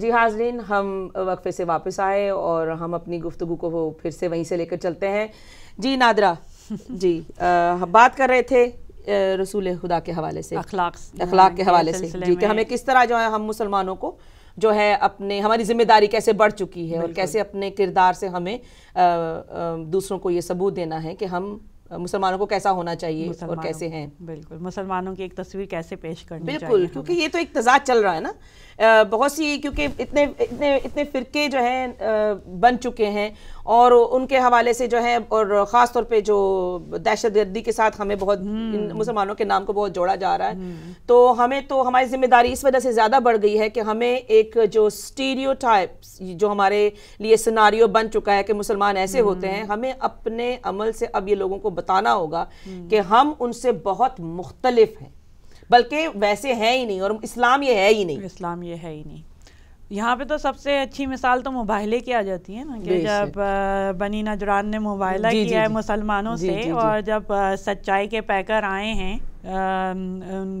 جی ہاں حاضرین ہم وقفے سے واپس آئے اور ہم اپنی گفتگو کو پھر سے وہیں سے لے کر چلتے ہیں جی نادرا جی بات کر رہے تھے رسول خدا کے حوالے سے اخلاق اخلاق کے حوالے سے جی کہ ہمیں کس طرح جو ہے ہم مسلمانوں کو جو ہے اپنے ہماری ذمہ داری کیسے بڑھ چکی ہے اور کیسے اپنے کردار سے ہمیں دوسروں کو یہ ثبوت دینا ہے کہ ہم مسلمانوں کو کیسا ہونا چاہیے اور کیسے ہیں بالکل مسلمانوں کی ایک تصویر کیسے پیش چاہیے بالکل کیونکہ یہ تو ایک تضاد چل رہا ہے نا بہت سی کیونکہ اتنے اتنے اتنے فرقے جو ہیں بن چکے ہیں اور ان کے حوالے سے جو ہے اور خاص طور پہ جو دہشت گردی کے ساتھ ہمیں بہت مسلمانوں کے نام کو بہت جوڑا جا رہا ہے تو ہمیں تو ہماری ذمہ داری اس وجہ سے زیادہ بڑھ گئی ہے کہ ہمیں ایک جو سٹیریو ٹائپس جو ہمارے لیے سناریو بن چکا ہے کہ مسلمان ایسے ہوتے ہیں ہمیں اپنے عمل سے اب یہ لوگوں کو بتانا ہوگا کہ ہم ان سے بہت مختلف ہیں بلکہ ویسے ہے ہی نہیں اور اسلام یہ ہے ہی نہیں اسلام یہ ہے ہی نہیں یہاں پہ تو سب سے اچھی مثال تو مباہلے کی آ جاتی ہے نا کہ جب بنی نجران نے موبائلہ جی، جی، کیا ہے جی۔ مسلمانوں سے اور جب سچائی کے پیکر آئے ہیں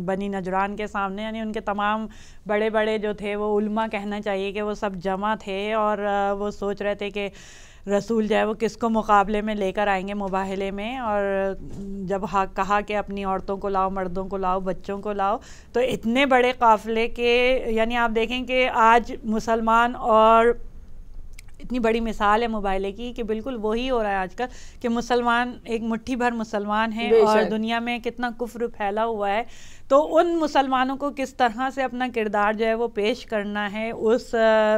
بنی نجران کے سامنے یعنی ان کے تمام بڑے بڑے جو تھے وہ علماء کہنا چاہیے کہ وہ سب جمع تھے اور وہ سوچ رہے تھے کہ رسول جائے وہ کس کو مقابلے میں لے کر آئیں گے مباہلے میں اور جب حق کہا کہ اپنی عورتوں کو لاؤ مردوں کو لاؤ بچوں کو لاؤ تو اتنے بڑے قافلے کے یعنی آپ دیکھیں کہ آج مسلمان اور اتنی بڑی مثال ہے مباہلے کی کہ بالکل وہی ہو رہا ہے آج کل کہ مسلمان ایک مٹھی بھر مسلمان ہیں اور دنیا میں کتنا کفر پھیلا ہوا ہے تو ان مسلمانوں کو کس طرح سے اپنا کردار جو ہے وہ پیش کرنا ہے اس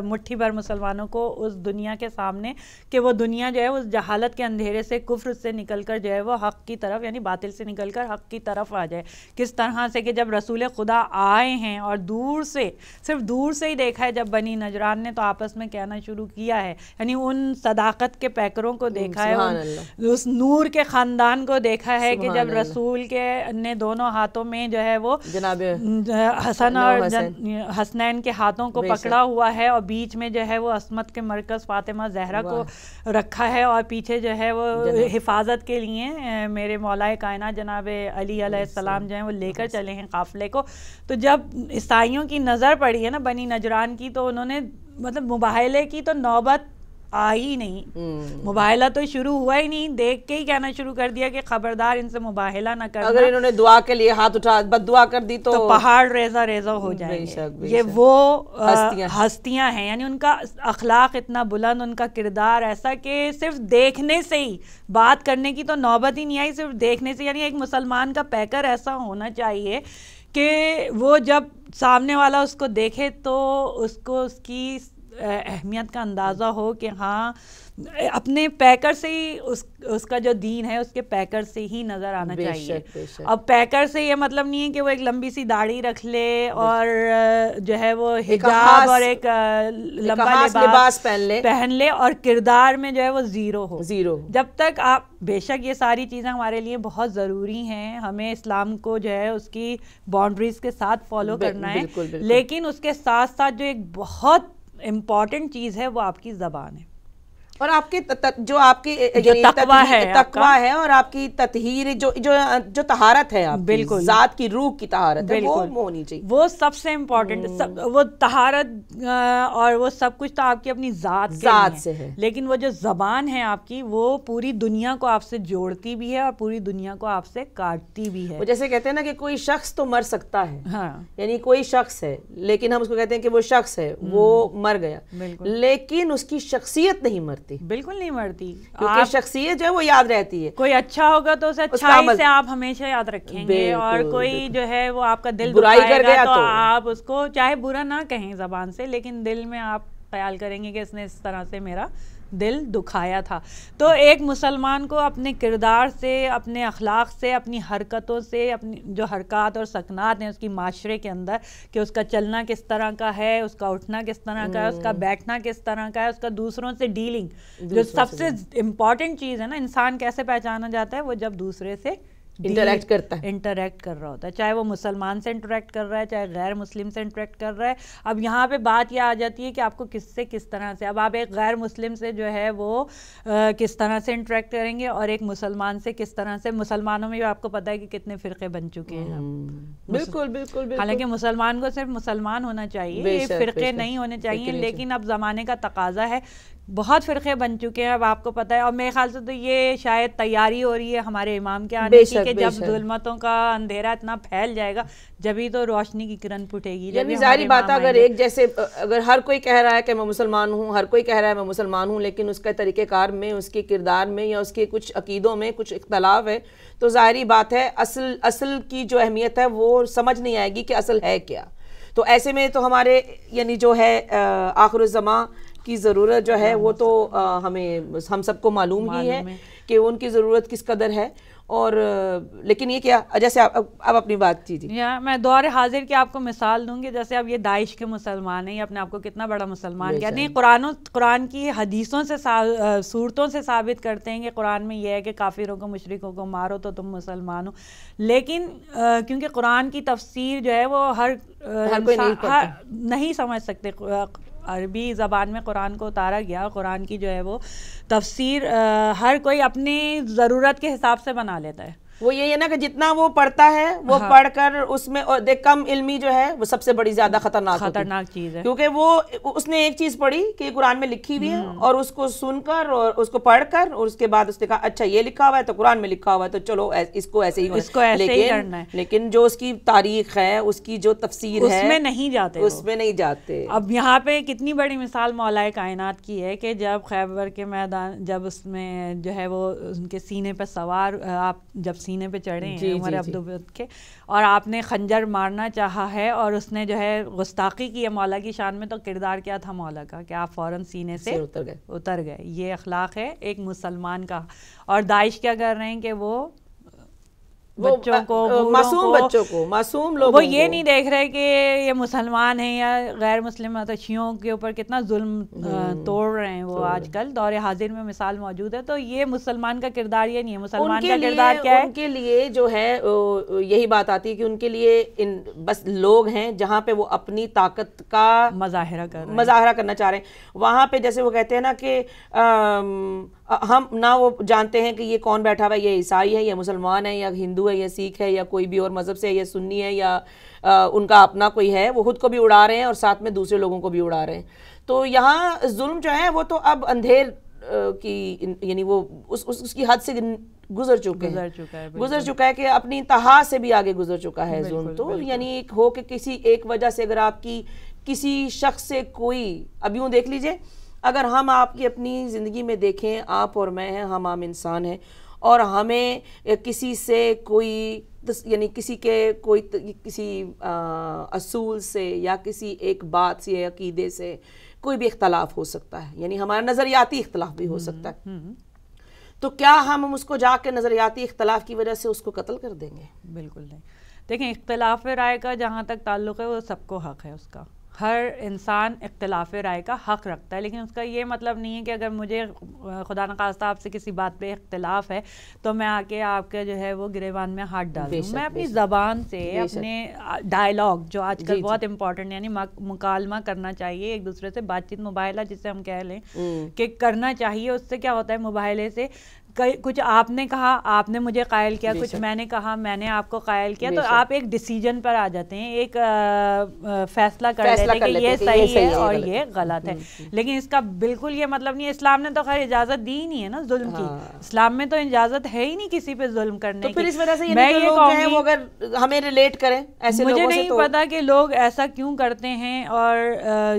مٹھی بھر مسلمانوں کو اس دنیا کے سامنے کہ وہ دنیا جو ہے اس جہالت کے اندھیرے سے کفر سے نکل کر جو ہے وہ حق کی طرف یعنی باطل سے نکل کر حق کی طرف آ جائے کس طرح سے کہ جب رسول خدا آئے ہیں اور دور سے صرف دور سے ہی دیکھا ہے جب بنی نجران نے تو آپس میں کہنا شروع کیا ہے یعنی ان صداقت کے پیکروں کو دیکھا ہے اس نور کے خاندان کو دیکھا ہے کہ جب رسول کے نے دونوں ہاتھوں میں جو ہے وہ وہ جناب حسن اور اور حسنین کے کے ہاتھوں کو پکڑا ہوا ہے ہے بیچ میں جو عصمت مرکز فاطمہ زہرا کو رکھا ہے اور پیچھے جو ہے وہ حفاظت کے لیے میرے مولا کائنہ جناب علی علیہ السلام جو ہیں وہ لے کر چلے ہیں قافلے کو تو جب عیسائیوں کی نظر پڑی ہے نا بنی نجران کی تو انہوں نے مطلب مباحلے کی تو نوبت آ ہی نہیں مباہلہ تو شروع ہوا ہی نہیں دیکھ کے ہی کہنا شروع کر دیا کہ خبردار ان سے مباہلہ نہ کرنا اگر انہوں نے دعا کے لیے ہاتھ اٹھا بد دعا کر دی تو, پہاڑ ریزہ ریزہ ہو جائے گے یہ وہ ہستیاں ہیں یعنی ان کا اخلاق اتنا بلند ان کا کردار ایسا کہ صرف دیکھنے سے ہی بات کرنے کی تو نوبت ہی نہیں آئی صرف دیکھنے سے یعنی ایک مسلمان کا پیکر ایسا ہونا چاہیے کہ وہ جب سامنے والا اس کو دیکھے تو اس کو اس کی اہمیت کا اندازہ ہو کہ ہاں اپنے پیکر سے ہی اس کا جو دین ہے اس کے پیکر سے ہی نظر آنا چاہیے اب پیکر سے یہ مطلب نہیں ہے کہ وہ ایک لمبی سی داڑھی رکھ لے اور جو ہے وہ حجاب اور ایک لمبا لباس, پہن لے اور کردار میں جو ہے وہ زیرو ہو زیرو جب تک آپ بے شک یہ ساری چیزیں ہمارے لیے بہت ضروری ہیں ہمیں اسلام کو جو ہے اس کی باؤنڈریز کے ساتھ فالو کرنا ہے لیکن اس کے ساتھ ساتھ جو ایک بہت امپورٹنٹ چیز ہے وہ آپ کی زبان ہے اور آپ کی جو آپ کی تقویٰ ہے اور آپ کی تطہیر جو تہارت ہے آپ بالکل ذات کی روح کی تہارت ہے وہ چاہیے وہ سب سے امپورٹنٹ وہ تہارت اور وہ سب کچھ تو آپ کی اپنی ذات ذات سے ہے لیکن وہ جو زبان ہے آپ کی وہ پوری دنیا کو آپ سے جوڑتی بھی ہے اور پوری دنیا کو آپ سے کاٹتی بھی ہے وہ جیسے کہتے ہیں نا کہ کوئی شخص تو مر سکتا ہے ہاں۔ یعنی کوئی شخص ہے لیکن ہم اس کو کہتے ہیں کہ وہ شخص ہے وہ مر گیا لیکن اس کی شخصیت نہیں مرتی مرتی بالکل نہیں مرتی کیونکہ شخصیت جو ہے وہ یاد رہتی ہے کوئی اچھا ہوگا تو اسے اچھائی سے آپ ہمیشہ یاد رکھیں گے اور کوئی جو ہے وہ آپ کا دل کر چاہے برا نہ کہیں زبان سے لیکن دل میں آپ خیال کریں گے کہ اس نے اس طرح سے میرا دل دکھایا تھا تو ایک مسلمان کو اپنے کردار سے اپنے اخلاق سے اپنی حرکتوں سے اپنی جو حرکات اور سکنات ہیں اس کی معاشرے کے اندر کہ اس کا چلنا کس طرح کا ہے اس کا اٹھنا کس طرح کا ہے اس کا بیٹھنا کس طرح کا ہے اس کا دوسروں سے ڈیلنگ جو سب سے امپورٹنٹ چیز ہے نا انسان کیسے پہچانا جاتا ہے وہ جب دوسرے سے انٹریکٹ کرتا ہے انٹریکٹ کر رہا ہوتا ہے چاہے وہ مسلمان سے انٹریکٹ کر رہا ہے چاہے غیر مسلم سے انٹریکٹ کر رہا ہے اب یہاں پہ بات یہ آ جاتی ہے کہ آپ کو کس سے کس طرح سے اب آپ ایک غیر مسلم سے جو ہے وہ کس طرح سے انٹریکٹ کریں گے اور ایک مسلمان سے کس طرح سے مسلمانوں میں آپ کو پتا ہے کہ کتنے فرقے بن چکے ہیں بالکل بالکل حالانکہ مسلمان کو صرف مسلمان ہونا چاہیے فرقے نہیں ہونے چاہیے لیکن اب زمانے کا تقاضا ہے بہت فرقے بن چکے ہیں اب آپ کو پتہ ہے اور میرے خیال سے تو یہ شاید تیاری ہو رہی ہے ہمارے امام کے آنے کی کہ جب ظلمتوں کا اندھیرا اتنا پھیل جائے گا جبھی تو روشنی کی کرن پھٹے گی یعنی ظاہری بات اگر ایک جیسے اگر ہر کوئی کہہ رہا ہے کہ میں مسلمان ہوں ہر کوئی کہہ رہا ہے میں مسلمان ہوں لیکن اس کے طریقہ کار میں اس کے کردار میں یا اس کے کچھ عقیدوں میں کچھ اختلاف ہے تو ظاہری بات ہے اصل اصل کی جو اہمیت ہے وہ سمجھ نہیں آئے گی کہ اصل ہے کیا تو ایسے میں تو ہمارے یعنی جو ہے آخر الزماں کی ضرورت جو ہے ہاں، وہ ہاں، تو ہمیں ہم سب کو معلوم ہی ہے کہ ان کی ضرورت کس قدر ہے اور لیکن یہ کیا جیسے آپ اپنی بات کیجیے میں دور حاضر کے آپ کو مثال دوں گی جیسے اب یہ داعش کے مسلمان ہیں یہ اپنے آپ کو کتنا بڑا مسلمان کیا نہیں قرآن قرآن کی حدیثوں سے صورتوں سے ثابت کرتے ہیں کہ قرآن میں یہ ہے کہ کافروں کو مشرقوں کو مارو تو تم مسلمان ہو لیکن کیونکہ قرآن کی تفسیر جو ہے وہ ہر نہیں سمجھ سکتے عربی زبان میں قرآن کو اتارا گیا قرآن کی جو ہے وہ تفسیر ہر کوئی اپنی ضرورت کے حساب سے بنا لیتا ہے وہ یہ ہے نا کہ جتنا وہ پڑھتا ہے وہ ہاں۔ پڑھ کر اس میں کم علمی جو ہے وہ سب سے بڑی زیادہ خطرناک خطرناک چیز ہے کیونکہ وہ اس نے ایک چیز پڑھی کہ قرآن میں لکھی ہوئی ہے ہاں۔ اور اس کو سن کر اور اس کو پڑھ کر اور اس کے بعد اس نے کہا اچھا یہ لکھا ہوا ہے تو قرآن میں لکھا ہوا ہے تو چلو اس کو ایسے ہی اس کو ایسے ہی کرنا ہے لیکن جو اس کی تاریخ ہے اس کی جو تفسیر ہے اس میں نہیں جاتے اس میں نہیں جاتے اب یہاں پہ کتنی بڑی مثال مولا کائنات کی ہے کہ جب خیبر کے میدان جب اس میں جو ہے وہ ان کے سینے پہ سوار آپ جب سینے سینے پہ چڑھے ہیں جی، جی، عمر ابد جی۔ کے اور آپ نے خنجر مارنا چاہا ہے اور اس نے جو ہے گستاخی کی ہے مولا کی شان میں تو کردار کیا تھا مولا کا کہ آپ فوراً سینے سے اتر گئے یہ اخلاق ہے ایک مسلمان کا اور داعش کیا کر رہے ہیں کہ وہ بچوں کو معصوم معصوم بچوں کو وہ یہ نہیں دیکھ رہے کہ یہ مسلمان ہیں یا غیر مسلم اتشیوں کے اوپر کتنا ظلم توڑ رہے ہیں وہ آج کل دور حاضر میں مثال موجود ہے تو یہ مسلمان کا کردار یہ نہیں ہے مسلمان کا کردار کیا ہے ان کے لیے جو ہے یہی بات آتی ہے کہ ان کے لیے بس لوگ ہیں جہاں پہ وہ اپنی طاقت کا مظاہرہ مظاہرہ کرنا چاہ رہے ہیں وہاں پہ جیسے وہ کہتے ہیں نا کہ ہم نہ وہ جانتے ہیں کہ یہ کون بیٹھا ہے یہ عیسائی ہے یا مسلمان ہے یا ہندو ہے یا سکھ ہے یا کوئی بھی اور مذہب سے یا سنی ہے یا ان کا اپنا کوئی ہے وہ خود کو بھی اڑا رہے ہیں اور ساتھ میں دوسرے لوگوں کو بھی اڑا رہے ہیں تو یہاں ظلم جو ہے وہ تو اب اندھیر کی یعنی وہ اس کی حد سے گزر چکے گزر چکا ہے کہ اپنی انتہا سے بھی آگے گزر چکا ہے ظلم تو یعنی ہو کہ کسی ایک وجہ سے اگر آپ کی کسی شخص سے کوئی اب یوں دیکھ لیجئے اگر ہم آپ کی اپنی زندگی میں دیکھیں آپ اور میں ہیں ہم عام انسان ہیں اور ہمیں کسی سے کوئی یعنی کسی کے کوئی کسی اصول سے یا کسی ایک بات سے عقیدے سے کوئی بھی اختلاف ہو سکتا ہے یعنی ہمارا نظریاتی اختلاف بھی ہو سکتا ہے تو کیا ہم اس کو جا کے نظریاتی اختلاف کی وجہ سے اس کو قتل کر دیں گے بالکل نہیں دیکھیں اختلاف رائے کا جہاں تک تعلق ہے وہ سب کو حق ہے اس کا ہر انسان اختلاف رائے کا حق رکھتا ہے لیکن اس کا یہ مطلب نہیں ہے کہ اگر مجھے خدا نخواستہ آپ سے کسی بات پہ اختلاف ہے تو میں آ کے آپ کے جو ہے وہ گریوان میں ہاتھ ڈال دوں میں اپنی زبان سے اپنے ڈائلاگ جو آج کل جی، جی۔ بہت امپورٹنٹ یعنی مکالمہ کرنا چاہیے ایک دوسرے سے بات چیت مباہلا جسے ہم کہہ لیں کہ کرنا چاہیے اس سے کیا ہوتا ہے مباہلے سے کچھ آپ نے کہا آپ نے مجھے قائل کیا کچھ میں نے کہا میں نے آپ کو قائل کیا تو آپ ایک ڈیسیجن پر آ جاتے ہیں ایک فیصلہ کر لیتے ہیں کہ یہ صحیح ہے اور یہ غلط ہے لیکن اس کا بالکل یہ مطلب نہیں اسلام نے تو خیر اجازت دی ہی نہیں ہے نا ظلم کی ہاں۔ اسلام میں تو اجازت ہے ہی نہیں کسی پہ ظلم کرنے کی پھر اس وجہ سے یہ لوگ اگر ہمیں ریلیٹ کریں مجھے نہیں پتا کہ لوگ ایسا کیوں کرتے ہیں اور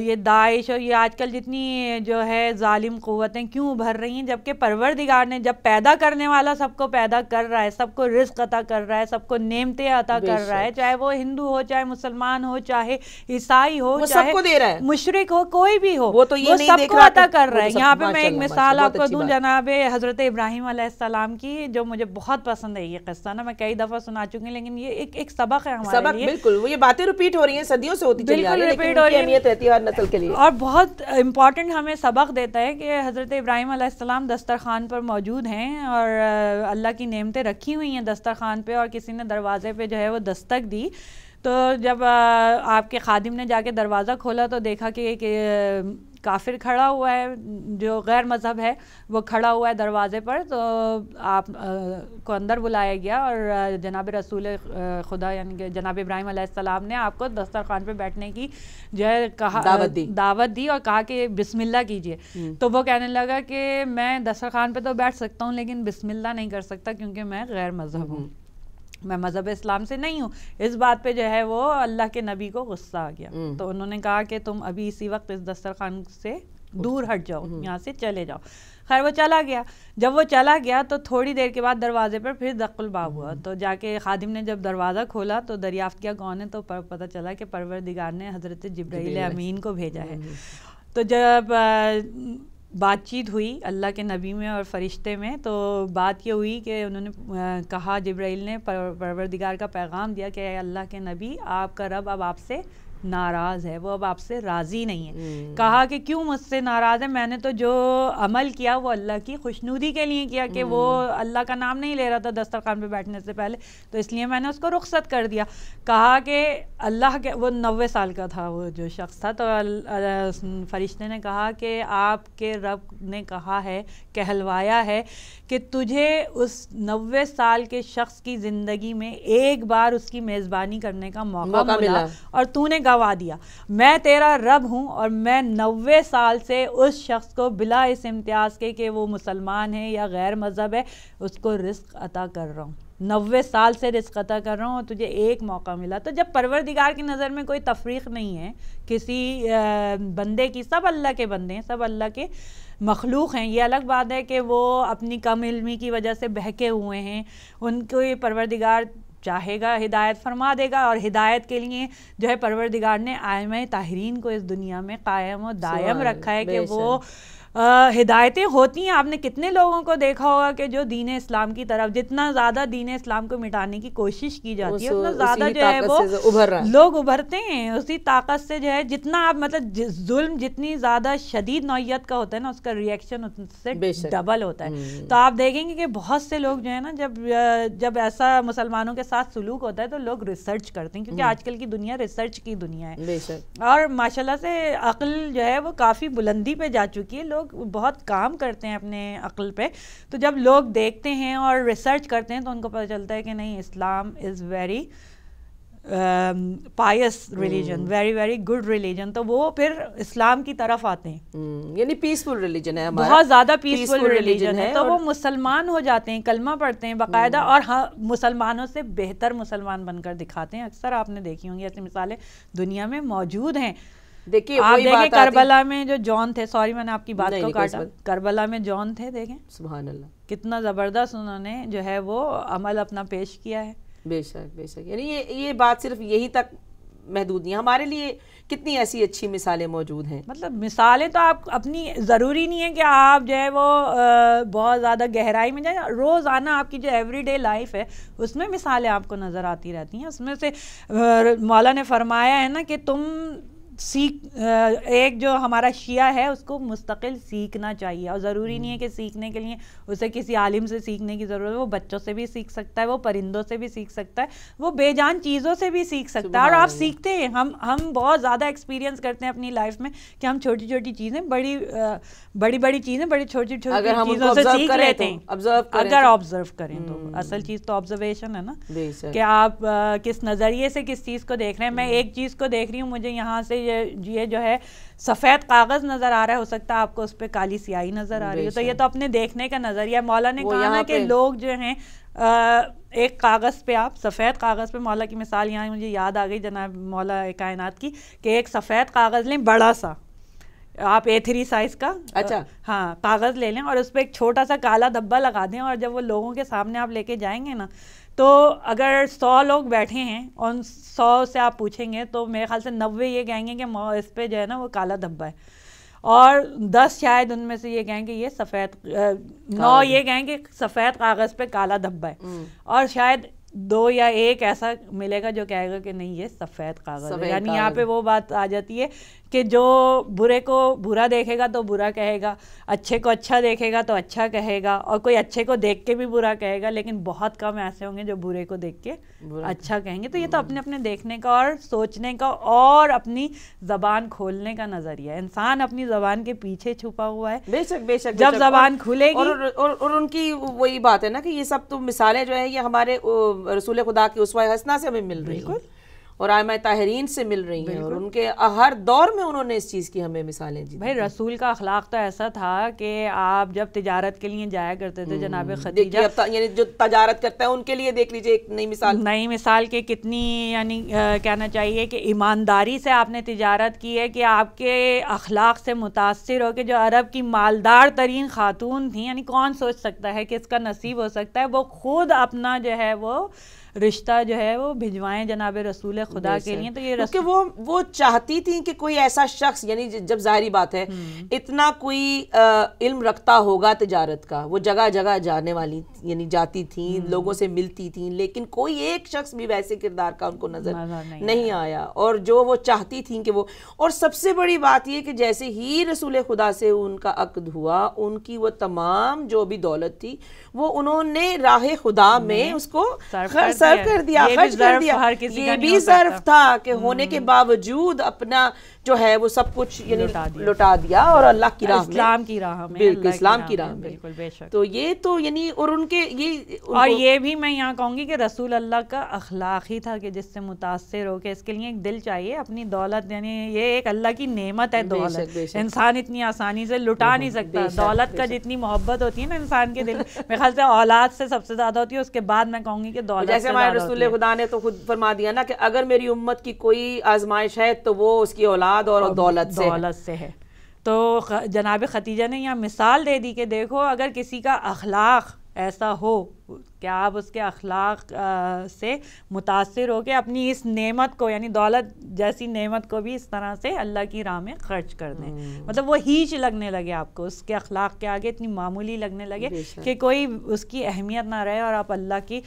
یہ داعش اور یہ آج کل جتنی جو ہے ظالم قوتیں کیوں ابھر رہی ہیں جبکہ پرور نے جب پیدا کرنے والا سب کو پیدا کر رہا ہے سب کو رزق عطا کر رہا ہے سب کو نعمتیں عطا کر رہا ہے چاہے وہ ہندو ہو چاہے مسلمان ہو چاہے عیسائی ہو سب کو دے رہا ہے مشرق ہو کوئی بھی ہو وہ تو یہ سب کو عطا کر رہا ہے یہاں پہ میں ایک مثال آپ کو دوں جناب حضرت ابراہیم علیہ السلام کی جو مجھے بہت پسند ہے یہ قصہ نا میں کئی دفعہ سنا چکی لیکن یہ ایک سبق ہے ہمارے لیے بالکل وہ یہ باتیں رپیٹ ہو رہی ہیں صدیوں سے ہوتی ہیں اور بہت امپورٹنٹ ہمیں سبق دیتا ہے کہ حضرت ابراہیم علیہ السلام دسترخوان پر موجود ہیں اور اللہ کی نعمتیں رکھی ہوئی ہیں دسترخوان پہ اور کسی نے دروازے پہ جو ہے وہ دستک دی تو جب آپ کے خادم نے جا کے دروازہ کھولا تو دیکھا کہ کافر کھڑا ہوا ہے جو غیر مذہب ہے وہ کھڑا ہوا ہے دروازے پر تو آپ کو اندر بلایا گیا اور جناب رسول خدا یعنی کہ جناب ابراہیم علیہ السلام نے آپ کو دسترخوان پہ بیٹھنے کی جو ہے کہا دعوت دی اور کہا کہ بسم اللہ کیجئے تو وہ کہنے لگا کہ میں دسترخوان پہ تو بیٹھ سکتا ہوں لیکن بسم اللہ نہیں کر سکتا کیونکہ میں غیر مذہب ہوں میں مذہب اسلام سے نہیں ہوں اس بات پہ جو ہے وہ اللہ کے نبی کو غصہ آ گیا تو انہوں نے کہا کہ تم ابھی اسی وقت اس دسترخوان سے دور ہٹ جاؤ یہاں سے چلے جاؤ خیر وہ چلا گیا جب وہ چلا گیا تو تھوڑی دیر کے بعد دروازے پر پھر دق الباب ہوا تو جا کے خادم نے جب دروازہ کھولا تو دریافت کیا کون ہے تو پتہ چلا کہ پروردگار نے حضرت جبرائیل امین کو بھیجا ہے تو جب بات چیت ہوئی اللہ کے نبی میں اور فرشتے میں تو بات یہ ہوئی کہ انہوں نے کہا جبرائیل نے پروردگار کا پیغام دیا کہ اے اللہ کے نبی آپ کا رب اب آپ سے ناراض ہے وہ اب آپ سے راضی نہیں ہے کہا کہ کیوں مجھ سے ناراض ہے میں نے تو جو عمل کیا وہ اللہ کی خوشنودی کے لیے کیا کہ وہ اللہ کا نام نہیں لے رہا تھا دسترخوان پہ بیٹھنے سے پہلے تو اس لیے میں نے اس کو رخصت کر دیا کہا کہ اللہ کے وہ نوے سال کا تھا وہ جو شخص تھا تو فرشتے نے کہا کہ آپ کے رب نے کہا ہے کہلوایا ہے کہ تجھے اس نوے سال کے شخص کی زندگی میں ایک بار اس کی میزبانی کرنے کا موقع ملا اور تو نے گوا دیا میں تیرا رب ہوں اور میں نوے سال سے اس شخص کو بلا اس امتیاز کے کہ وہ مسلمان ہے یا غیر مذہب ہے اس کو رزق عطا کر رہا ہوں نوے سال سے رزق عطا کر رہا ہوں اور تجھے ایک موقع ملا تو جب پروردگار کی نظر میں کوئی تفریق نہیں ہے کسی بندے کی سب اللہ کے بندے ہیں سب اللہ کے مخلوق ہیں یہ الگ بات ہے کہ وہ اپنی کم علمی کی وجہ سے بہکے ہوئے ہیں ان کو یہ پروردگار چاہے گا ہدایت فرما دے گا اور ہدایت کے لیے جو ہے پروردگار نے آئمہ تاہرین کو اس دنیا میں قائم و دائم رکھا ہے کہ وہ ہدایتیں ہوتی ہیں آپ نے کتنے لوگوں کو دیکھا ہوگا کہ جو دین اسلام کی طرف جتنا زیادہ دین اسلام کو مٹانے کی کوشش کی جاتی ہے اتنا زیادہ جو ہے وہ لوگ ابھرتے ہیں اسی طاقت سے جو ہے جتنا آپ مطلب ظلم جتنی زیادہ شدید نوعیت کا ہوتا ہے نا اس کا ریئیکشن سے ڈبل ہوتا ہے تو آپ دیکھیں گے کہ بہت سے لوگ جو ہے نا جب جب ایسا مسلمانوں کے ساتھ سلوک ہوتا ہے تو لوگ ریسرچ کرتے ہیں کیونکہ آج کل کی دنیا ریسرچ کی دنیا ہے اور ماشاء اللہ سے عقل جو ہے وہ کافی بلندی پہ جا چکی ہے لوگ لوگ بہت کام کرتے ہیں اپنے عقل پہ تو جب لوگ دیکھتے ہیں اور ریسرچ کرتے ہیں تو ان کو پتہ چلتا ہے کہ نہیں Islam is very pious religion very very good religion تو وہ پھر اسلام کی طرف آتے ہیں یعنی پیسفل ریلیجن ہے بہت زیادہ پیسفل ریلیجن ہے تو وہ مسلمان ہو جاتے ہیں کلمہ پڑھتے ہیں باقاعدہ اور ہاں، مسلمانوں سے بہتر مسلمان بن کر دکھاتے ہیں اکثر آپ نے دیکھی ہوں گی ایسی مثالیں دنیا میں موجود ہیں آپ دیکھیں کربلا میں جو جون تھے سوری میں نے آپ کی بات کو کربلا میں جون تھے دیکھیں سبحان اللہ کتنا زبردست انہوں نے جو ہے وہ عمل اپنا پیش کیا ہے بے شک بے شک یعنی یہ بات صرف یہی تک محدود نہیں ہمارے لیے کتنی ایسی اچھی مثالیں موجود ہیں مطلب مثالیں تو آپ اپنی ضروری نہیں ہے کہ آپ جو ہے وہ بہت زیادہ گہرائی میں جائیں روز آنا آپ کی جو ایوری ڈے لائف ہے اس میں مثالیں آپ کو نظر آتی رہتی ہیں اس میں سے مولا نے فرمایا ہے نا کہ تم سیکھ ایک جو ہمارا شیعہ ہے اس کو مستقل سیکھنا چاہیے اور ضروری نہیں ہے کہ سیکھنے کے لیے اسے کسی عالم سے سیکھنے کی ضرورت ہے وہ بچوں سے بھی سیکھ سکتا ہے وہ پرندوں سے بھی سیکھ سکتا ہے وہ بے جان چیزوں سے بھی سیکھ سکتا ہے اور آپ سیکھتے ہیں ہم ہم بہت زیادہ ایکسپیرینس کرتے ہیں اپنی لائف میں کہ ہم چھوٹی چھوٹی چیزیں بڑی بڑی بڑی چیزیں بڑی چھوٹی چھوٹی چیزوں اگر آبزرو کریں تو اصل چیز تو آبزرویشن ہے نا کہ آپ کس نظریے سے کس چیز کو دیکھ رہے ہیں میں ایک چیز کو دیکھ رہی ہوں مجھے یہاں سے جی یہ جو ہے سفید کاغذ نظر آ رہا ہے ہو سکتا آپ کو اس پہ کالی سیاہی نظر آ رہی ہو تو یہ تو اپنے دیکھنے کا نظریہ مولا نے کہا نا کہ لوگ جو ہیں ایک کاغذ پہ آپ سفید کاغذ پہ مولا کی مثال یہاں مجھے یاد آ گئی جناب مولا کائنات کی کہ ایک سفید کاغذ لیں بڑا سا آپ اے تھری سائز کا اچھا ہاں کاغذ لے لیں اور اس پہ ایک چھوٹا سا کالا دھبا لگا دیں اور جب وہ لوگوں کے سامنے آپ لے کے جائیں گے نا تو اگر سو لوگ بیٹھے ہیں ان سو سے آپ پوچھیں گے تو میرے خیال سے نوے یہ کہیں گے کہ اس پہ جو ہے نا وہ کالا دھبا ہے اور دس شاید ان میں سے یہ کہیں کہ یہ سفید نو یہ کہیں کہ سفید کاغذ پہ کالا دھبا ہے اور شاید دو یا ایک ایسا ملے گا جو کہے گا کہ نہیں یہ سفید کاغذ ہے یعنی یہاں پہ وہ بات آ جاتی ہے کہ جو برے کو برا دیکھے گا تو برا کہے گا اچھے کو اچھا دیکھے گا تو اچھا کہے گا اور کوئی اچھے کو دیکھ کے بھی برا کہے گا لیکن بہت کم ایسے ہوں گے جو برے کو دیکھ کے اچھا کہیں گے تو یہ تو اپنے اپنے دیکھنے کا اور سوچنے کا اور اپنی زبان کھولنے کا نظریہ ہے انسان اپنی زبان کے پیچھے چھپا ہوا ہے بے شک بے شک جب زبان کھلے گی اور ان کی وہی بات ہے نا کہ یہ سب تو مثالیں جو ہے یہ ہمارے رسول خدا کی اسوائے حسنہ سے ہمیں مل رہی ہیں اور آئمہ تاہرین سے مل رہی ہیں اور ان کے ہر دور میں انہوں نے اس چیز کی ہمیں مثالیں جی بھائی رسول کا اخلاق تو ایسا تھا کہ آپ جب تجارت کے لیے جایا کرتے تھے جناب خدیجہ یعنی جو تجارت کرتا ہے ان کے لیے دیکھ لیجئے ایک نئی مثال نئی مثال کہ کتنی یعنی کہنا چاہیے کہ ایمانداری سے آپ نے تجارت کی ہے کہ آپ کے اخلاق سے متاثر ہو کے جو عرب کی مالدار ترین خاتون تھیں یعنی کون سوچ سکتا ہے کہ اس کا نصیب ہو سکتا ہے وہ خود اپنا جو ہے وہ رشتہ جو ہے وہ بھجوائیں جناب رسول خدا کے لیے کیونکہ وہ چاہتی کہ کوئی ایسا شخص یعنی جب ظاہری بات ہے اتنا کوئی علم رکھتا ہوگا تجارت کا وہ جگہ جگہ جانے والی یعنی جاتی تھیں لوگوں سے ملتی تھیں لیکن کوئی ایک شخص بھی ویسے کردار کا ان کو نظر نہیں آیا اور جو وہ چاہتی تھیں کہ وہ اور سب سے بڑی بات یہ کہ جیسے ہی رسول خدا سے ان کا عقد ہوا ان کی وہ تمام جو بھی دولت تھی وہ انہوں نے راہ خدا میں اس کو کر دیا یہ بھی تھا کہ ہونے کے باوجود اپنا جو ہے وہ سب کچھ یعنی لٹا دیا اور اللہ کی راہ اسلام کی راہ اسلام کی راہ بالکل بے شک تو یہ تو یعنی اور ان کے یہ اور یہ بھی میں یہاں کہوں گی کہ رسول اللہ کا اخلاق ہی تھا کہ جس سے متاثر ہو کے اس کے لیے ایک دل چاہیے اپنی دولت یعنی یہ ایک اللہ کی نعمت ہے دولت انسان اتنی آسانی سے لٹا نہیں سکتا دولت کا جتنی محبت ہوتی ہے نا انسان کے دل میں خیال سے اولاد سے سب سے زیادہ ہوتی ہے اس کے بعد میں کہوں گی کہ دولت جیسے ہمارے رسول خدا نے تو خود فرما دیا نا کہ اگر میری امت کی کوئی آزمائش ہے تو وہ اس کی اولاد اولاد دولت دولت سے ہے تو جناب ختیجہ نے یہاں مثال دے دی کہ دیکھو اگر کسی کا اخلاق ایسا ہو کہ آپ اس کے اخلاق سے متاثر ہو کے اپنی اس نعمت کو یعنی دولت جیسی نعمت کو بھی اس طرح سے اللہ کی راہ میں خرچ کر دیں مطلب وہ ہیچ لگنے لگے آپ کو اس کے اخلاق کے آگے اتنی معمولی لگنے لگے کہ کوئی اس کی اہمیت نہ رہے اور آپ اللہ کی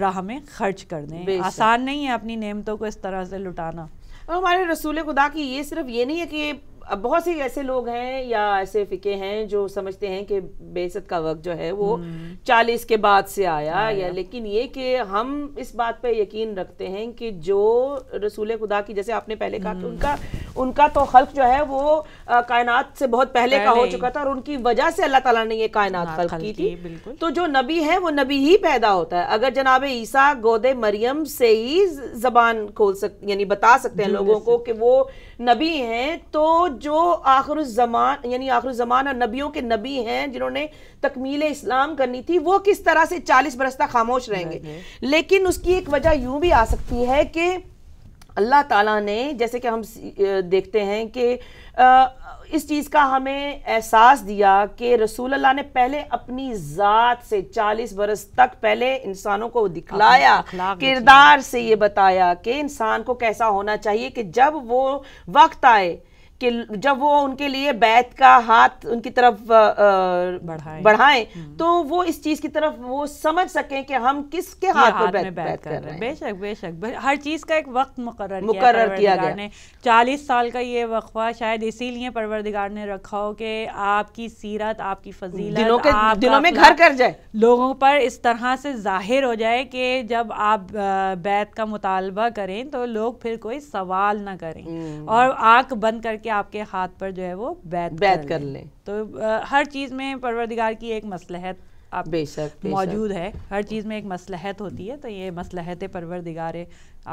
راہ میں خرچ کر دیں آسان نہیں ہے اپنی نعمتوں کو اس طرح سے لٹانا اور ہمارے رسول خدا کی یہ صرف یہ نہیں ہے کہ بہت سے ایسے لوگ ہیں یا ایسے فکے ہیں جو سمجھتے ہیں کہ بیست کا وقت جو ہے وہ چالیس کے بعد سے آیا یا لیکن یہ کہ ہم اس بات پہ یقین رکھتے ہیں کہ جو رسول خدا کی جیسے آپ نے پہلے کہا کہ ان کا ان کا تو خلق جو ہے وہ کائنات سے بہت پہلے کا ہو چکا تھا اور ان کی وجہ سے اللہ تعالیٰ نے یہ کائنات خلق کی تھی تو جو نبی ہے وہ نبی ہی پیدا ہوتا ہے اگر جناب عیسیٰ گود مریم سے ہی زبان کھول سک یعنی بتا سکتے ہیں لوگوں کو کہ وہ نبی ہیں تو جو آخر الزمان یعنی آخر الزمان اور نبیوں کے نبی ہیں جنہوں نے تکمیل اسلام کرنی تھی وہ کس طرح سے چالیس برس تک خاموش رہیں گے لیکن اس کی ایک وجہ یوں بھی آ سکتی ہے کہ اللہ تعالیٰ نے جیسے کہ ہم دیکھتے ہیں کہ اس چیز کا ہمیں احساس دیا کہ رسول اللہ نے پہلے اپنی ذات سے چالیس برس تک پہلے انسانوں کو دکھلایا کردار سے یہ بتایا کہ انسان کو کیسا ہونا چاہیے کہ جب وہ وقت آئے کہ جب وہ ان کے لیے بیت کا ہاتھ ان کی طرف بڑھائیں تو وہ اس چیز کی طرف وہ سمجھ سکیں کہ ہم کس کے ہاتھ کر رہے ہیں بے شک بے شک ہر چیز کا ایک وقت مقرر کیا گیا چالیس سال کا یہ وقفہ شاید اسی لیے پروردگار نے رکھا ہو کہ آپ کی سیرت آپ کی فضیلت دنوں میں گھر کر جائے لوگوں پر اس طرح سے ظاہر ہو جائے کہ جب آپ بیت کا مطالبہ کریں تو لوگ پھر کوئی سوال نہ کریں اور آنکھ بند کر کے کہ آپ کے ہاتھ پر جو ہے وہ کر لیں تو ہر چیز میں پروردگار کی ایک مسلحت موجود ہے ہر چیز میں ایک مسلحت ہوتی ہے تو یہ مصلحت پروردگار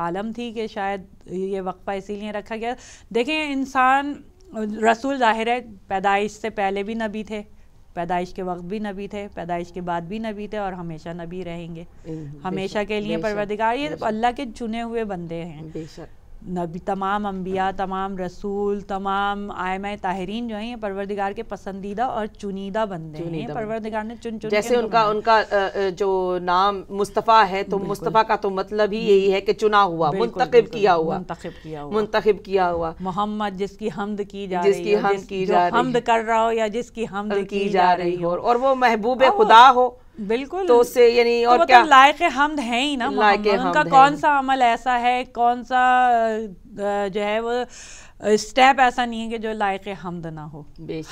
عالم تھی کہ شاید یہ وقفہ اسی لیے رکھا گیا دیکھیں انسان رسول ظاہر ہے پیدائش سے پہلے بھی نبی تھے پیدائش کے وقت بھی نبی تھے پیدائش کے بعد بھی نبی تھے اور ہمیشہ نبی رہیں گے ہمیشہ کے لیے پروردگار یہ اللہ کے چنے ہوئے بندے ہیں نبی تمام انبیاء تمام رسول تمام آئمہ تاہرین جو یہ پروردگار کے پسندیدہ اور چنیدہ بندے ہیں پروردگار نے چن چن جیسے ان کا جو نام مصطفیٰ ہے تو مصطفیٰ کا تو مطلب ہی یہی ہے کہ چنا ہوا منتخب کیا ہوا منتخب کیا منتخب کیا ہوا محمد جس کی حمد کی جا رہی جس کی حمد کی جا رہی حمد کر رہا ہو یا جس کی حمد کی جا رہی ہو اور وہ محبوب خدا ہو بالکل یعنی لائق حمد ہیں ہی نا ان کا کون سا عمل ایسا ہے کون سا جو ہے وہ اسٹیپ ایسا نہیں ہے کہ جو لائق حمد نہ ہو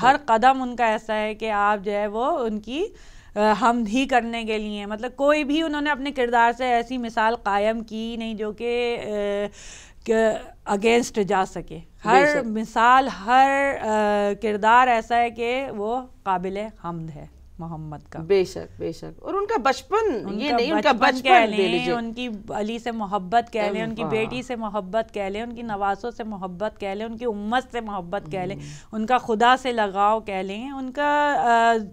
ہر قدم ان کا ایسا ہے کہ آپ جو ہے وہ ان کی حمد ہی کرنے کے لیے مطلب کوئی بھی انہوں نے اپنے کردار سے ایسی مثال قائم کی نہیں جو کہ اگینسٹ جا سکے ہر مثال ہر کردار ایسا ہے کہ وہ قابل حمد ہے محمد کا بے شک بے شک اور ان کا بچپن یہ نہیں ان لیں ان کی علی سے محبت کہہ لیں ان کی بیٹی سے محبت کہہ لیں ان کی نوازوں سے محبت کہہ لیں ان کی امت سے محبت کہہ لیں ان کا خدا سے لگاؤ کہہ لیں ان کا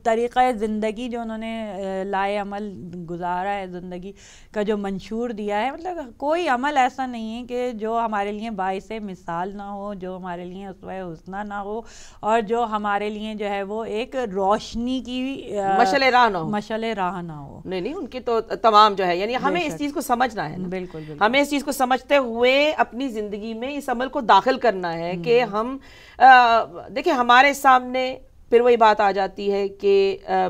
طریقہ زندگی جو انہوں نے لائے عمل گزارا ہے زندگی کا جو منشور دیا ہے مطلب کوئی عمل ایسا نہیں ہے کہ جو ہمارے لیے باعث مثال نہ ہو جو ہمارے لیے اسوہ حسنہ نہ ہو اور جو ہمارے لیے جو ہے وہ ایک روشنی کی مشل راہ نہ ہو مشل راہ نہ ہو نہیں نہیں ان کی تو تمام جو ہے یعنی ہمیں اس چیز کو سمجھنا ہے بالکل ہمیں اس چیز کو سمجھتے ہوئے اپنی زندگی میں اس عمل کو داخل کرنا ہے کہ ہم دیکھیں ہمارے سامنے پھر وہی بات آ جاتی ہے کہ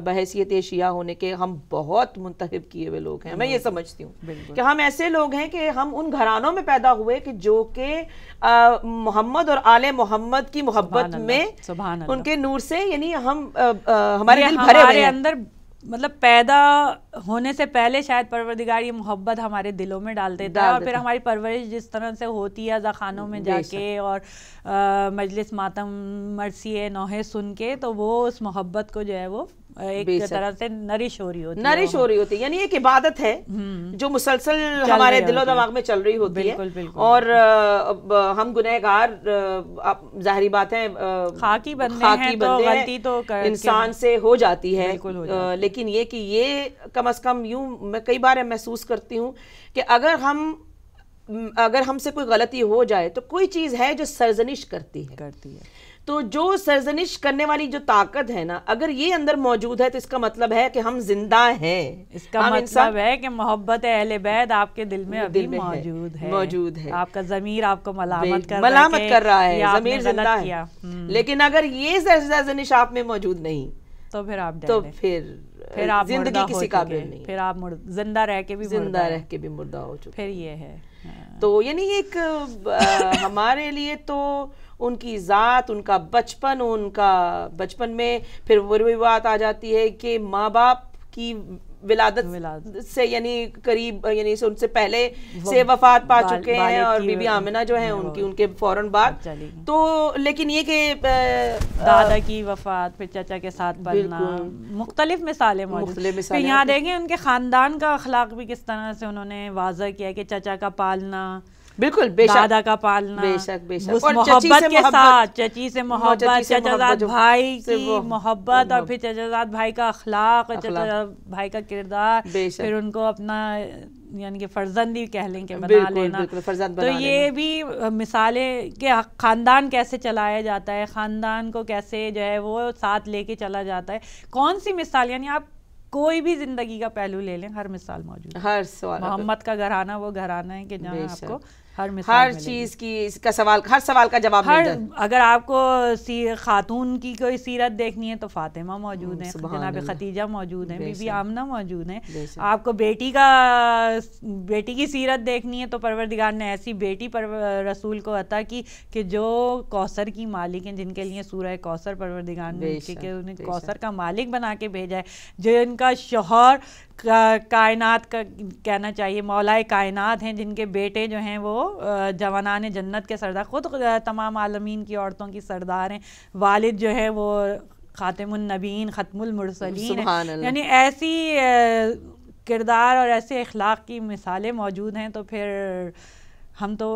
بحیثیت شیعہ ہونے کے ہم بہت منتخب کیے ہوئے لوگ ہیں میں یہ ہاں، سمجھتی ہوں کہ ہم ایسے لوگ ہیں کہ ہم ان گھرانوں میں پیدا ہوئے کہ جو کہ محمد اور آل محمد کی محبت میں ان کے نور سے یعنی ہمارے مطلب پیدا ہونے سے پہلے شاید پروردگار یہ محبت ہمارے دلوں میں ڈال دیتا ہے اور پھر ہماری پرورش جس طرح سے ہوتی ہے زخانوں میں جا کے اور مجلس ماتم مرسی نوحے سن کے تو وہ اس محبت کو جو ہے وہ نرش ہو رہی ہوتی ہے یعنی ایک عبادت ہے جو مسلسل ہمارے دل و دماغ میں چل رہی ہوتی ہے اور ہم گنہ گار ظاہری بات ہے انسان سے ہو جاتی ہے لیکن یہ کہ یہ کم از کم یوں میں کئی بار محسوس کرتی ہوں کہ اگر ہم اگر ہم سے کوئی غلطی ہو جائے تو کوئی چیز ہے جو سرزنش کرتی ہے تو جو سرزنش کرنے والی جو طاقت ہے نا اگر یہ اندر موجود ہے تو اس کا مطلب ہے کہ ہم زندہ ہیں اس کا مطلب ہے کہ محبت اہل بیت آپ کے دل میں ابھی موجود ہے موجود ہے آپ کا ضمیر آپ کو ملامت کر ملامت کر رہا ہے ضمیر زندہ ہے لیکن اگر یہ سرزنش آپ میں موجود نہیں تو پھر آپ تو پھر پھر آپ زندگی کسی قابل نہیں پھر آپ زندہ رہ کے بھی زندہ رہ کے بھی مردہ ہو چکے پھر یہ ہے تو یعنی ایک ہمارے لیے تو ان کی ذات ان کا بچپن ان کا بچپن میں پھر وہی بات آ جاتی ہے کہ ماں باپ کی ولادت سے یعنی قریب یعنی ان سے پہلے سے وفات پا چکے ہیں اور بی بی آمنہ جو ہیں ان کی ان کے فوراں بعد تو لیکن یہ کہ دادا کی وفات پھر چچا کے ساتھ بننا مختلف مثالیں موجود پھر یہاں دیکھیں ان کے خاندان کا اخلاق بھی کس طرح سے انہوں نے واضح کیا کہ چچا کا پالنا بالکل بے شادہ کا پالنا بے بے شک شک اور محبت کے ساتھ چچی سے محبت بھائی کی محبت اور پھر چچازاد بھائی کا اخلاق بھائی کا کردار پھر ان کو اپنا یعنی کہ فرزندی کہہ لیں کہ بنا لینا تو یہ بھی مثالیں کہ خاندان کیسے چلایا جاتا ہے خاندان کو کیسے جو ہے وہ ساتھ لے کے چلا جاتا ہے کون سی مثال یعنی آپ کوئی بھی زندگی کا پہلو لے لیں ہر مثال موجود ہے محمد کا گھرانہ وہ گھرانہ ہے کہ جہاں آپ کو ہر ہر چیز کی اس کا سوال ہر سوال کا جواب ہر اگر آپ کو سی خاتون کی کوئی سیرت دیکھنی ہے تو فاطمہ موجود ہیں جناب ختیجہ موجود ہیں بی بی آمنہ موجود ہیں آپ کو بیٹی کا بیٹی کی سیرت دیکھنی ہے تو پروردگار نے ایسی بیٹی پر رسول کو عطا کی کہ جو کوثر کی مالک ہیں جن کے لیے سورہ کوثر پروردگار نے کہ انہیں کوثر کا مالک بنا کے بھیجا ہے جو ان کا شوہر کائنات کا کہنا چاہیے مولائے کائنات ہیں جن کے بیٹے جو ہیں وہ جوانان جنت کے سردار خود تمام عالمین کی عورتوں کی سردار ہیں والد جو ہیں وہ خاتم النبین ختم المرسلین یعنی ایسی کردار اور ایسے اخلاق کی مثالیں موجود ہیں تو پھر ہم تو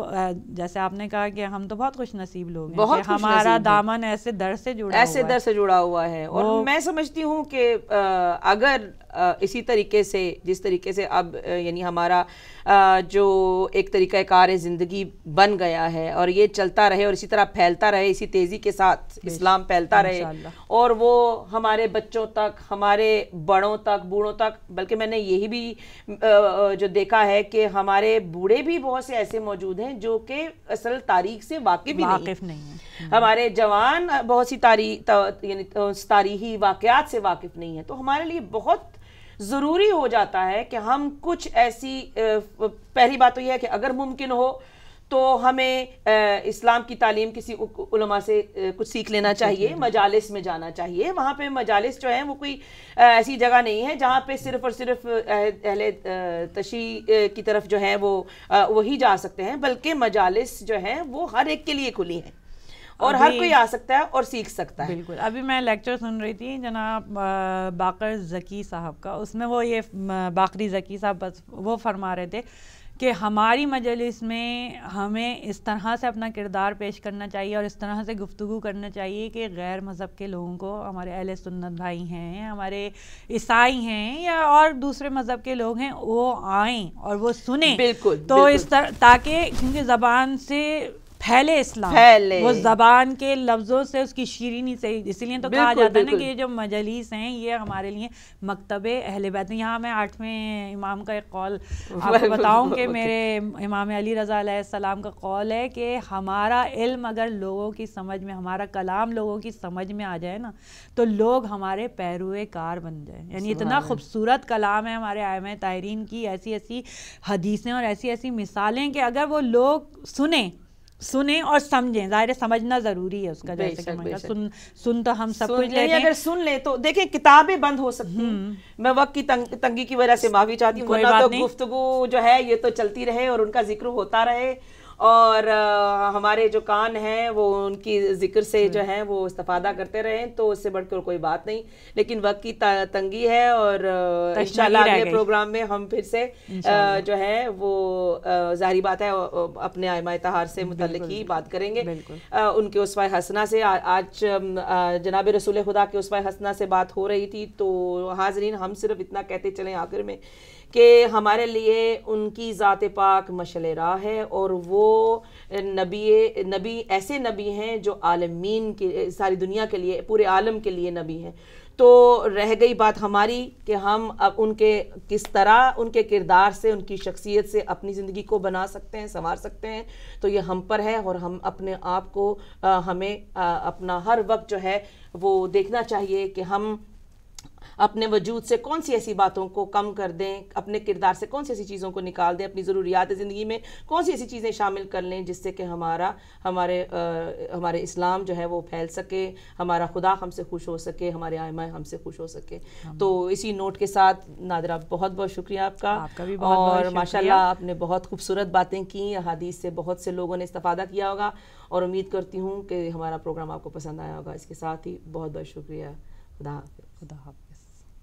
جیسے آپ نے کہا کہ ہم تو بہت خوش نصیب لوگ ہیں ہمارا دامن ایسے در سے جڑا ایسے در سے جڑا ہوا ہے اور میں سمجھتی ہوں کہ اگر اسی طریقے سے جس طریقے سے اب یعنی ہمارا جو ایک طریقہ کار زندگی بن گیا ہے اور یہ چلتا رہے اور اسی طرح پھیلتا رہے اسی تیزی کے ساتھ اسلام پھیلتا رہے اور وہ ہمارے بچوں تک ہمارے بڑوں تک بوڑھوں تک بلکہ میں نے یہی بھی جو دیکھا ہے کہ ہمارے بوڑھے بھی بہت سے ایسے موجود ہیں جو کہ اصل تاریخ سے واقف واقف نہیں ہمارے جوان بہت سی تاریخ یعنی تاریخی واقعات سے واقف نہیں ہیں تو ہمارے لیے بہت ضروری ہو جاتا ہے کہ ہم کچھ ایسی پہلی بات تو یہ ہے کہ اگر ممکن ہو تو ہمیں اسلام کی تعلیم کسی علماء سے کچھ سیکھ لینا چاہیے مجالس میں جانا چاہیے وہاں پہ مجالس جو ہیں وہ کوئی ایسی جگہ نہیں ہے جہاں پہ صرف اور صرف اہل تشیح کی طرف جو ہیں وہ وہی جا سکتے ہیں بلکہ مجالس جو ہیں وہ ہر ایک کے لیے کھلی ہیں اور ہر کوئی آ سکتا ہے اور سیکھ سکتا ہے بالکل ابھی میں لیکچر سن رہی تھی جناب باقر ذکی صاحب کا اس میں وہ یہ باقری ذکی صاحب بس وہ فرما رہے تھے کہ ہماری مجلس میں ہمیں اس طرح سے اپنا کردار پیش کرنا چاہیے اور اس طرح سے گفتگو کرنا چاہیے کہ غیر مذہب کے لوگوں کو ہمارے اہل سنت بھائی ہیں ہمارے عیسائی ہیں یا اور دوسرے مذہب کے لوگ ہیں وہ آئیں اور وہ سنیں بالکل تو اس طرح تاکہ کیونکہ زبان سے پھیلے اسلام پھیلے وہ زبان کے لفظوں سے اس کی شیرینی سے اسی لیے تو کہا جاتا ہے نا کہ یہ جو مجلس ہیں یہ ہمارے لیے مکتب اہل بیت یہاں میں آٹھویں امام کا ایک قول آپ کو بتاؤں کہ میرے امام علی رضا علیہ السلام کا قول ہے کہ ہمارا علم اگر لوگوں کی سمجھ میں ہمارا کلام لوگوں کی سمجھ میں آ جائے نا تو لوگ ہمارے پیروئے کار بن جائیں یعنی اتنا خوبصورت کلام ہے ہمارے آئم تاہرین کی ایسی ایسی حدیثیں اور ایسی ایسی مثالیں کہ اگر وہ لوگ سنیں سنیں اور سمجھیں ظاہر سمجھنا ضروری ہے اس کا جیسے سن تو ہم سب کچھ اگر سن لیں تو دیکھیں کتابیں بند ہو سکتی ہیں میں وقت کی تنگی کی وجہ سے معافی چاہتی ہوں گفتگو جو ہے یہ تو چلتی رہے اور ان کا ذکر ہوتا رہے اور ہمارے جو کان ہیں وہ ان کی ذکر سے جو ہیں وہ استفادہ کرتے رہے تو اس سے بڑھ کر کوئی بات نہیں لیکن وقت کی تنگی ہے اور انشاءاللہ پروگرام میں ہم پھر سے جو ہے وہ ظاہری بات ہے اپنے آئمہ اتحار سے متعلق ہی بات کریں گے ان کے عصوہ حسنہ سے آج جناب رسول خدا کے عصوہ حسنہ سے بات ہو رہی تھی تو حاضرین ہم صرف اتنا کہتے چلیں آخر میں کہ ہمارے لیے ان کی ذات پاک مشل راہ ہے اور وہ نبی نبی ایسے نبی ہیں جو عالمین کے ساری دنیا کے لیے پورے عالم کے لیے نبی ہیں تو رہ گئی بات ہماری کہ ہم اب ان کے کس طرح ان کے کردار سے ان کی شخصیت سے اپنی زندگی کو بنا سکتے ہیں سنوار سکتے ہیں تو یہ ہم پر ہے اور ہم اپنے آپ کو ہمیں اپنا ہر وقت جو ہے وہ دیکھنا چاہیے کہ ہم اپنے وجود سے کون سی ایسی باتوں کو کم کر دیں اپنے کردار سے کون سی ایسی چیزوں کو نکال دیں اپنی ضروریات زندگی میں کون سی ایسی چیزیں شامل کر لیں جس سے کہ ہمارا ہمارے ہمارے اسلام جو ہے وہ پھیل سکے ہمارا خدا ہم سے خوش ہو سکے ہمارے آئمہ ہم سے خوش ہو سکے ہاں۔ تو اسی نوٹ کے ساتھ نادرہ بہت بہت شکریہ آپ کا اور ماشاء اللہ آپ نے بہت خوبصورت باتیں کی احادیث سے بہت سے لوگوں نے استفادہ کیا ہوگا اور امید کرتی ہوں کہ ہمارا پروگرام آپ کو پسند آیا ہوگا اس کے ساتھ ہی بہت بہت شکریہ خدا حافظ خدا حافظ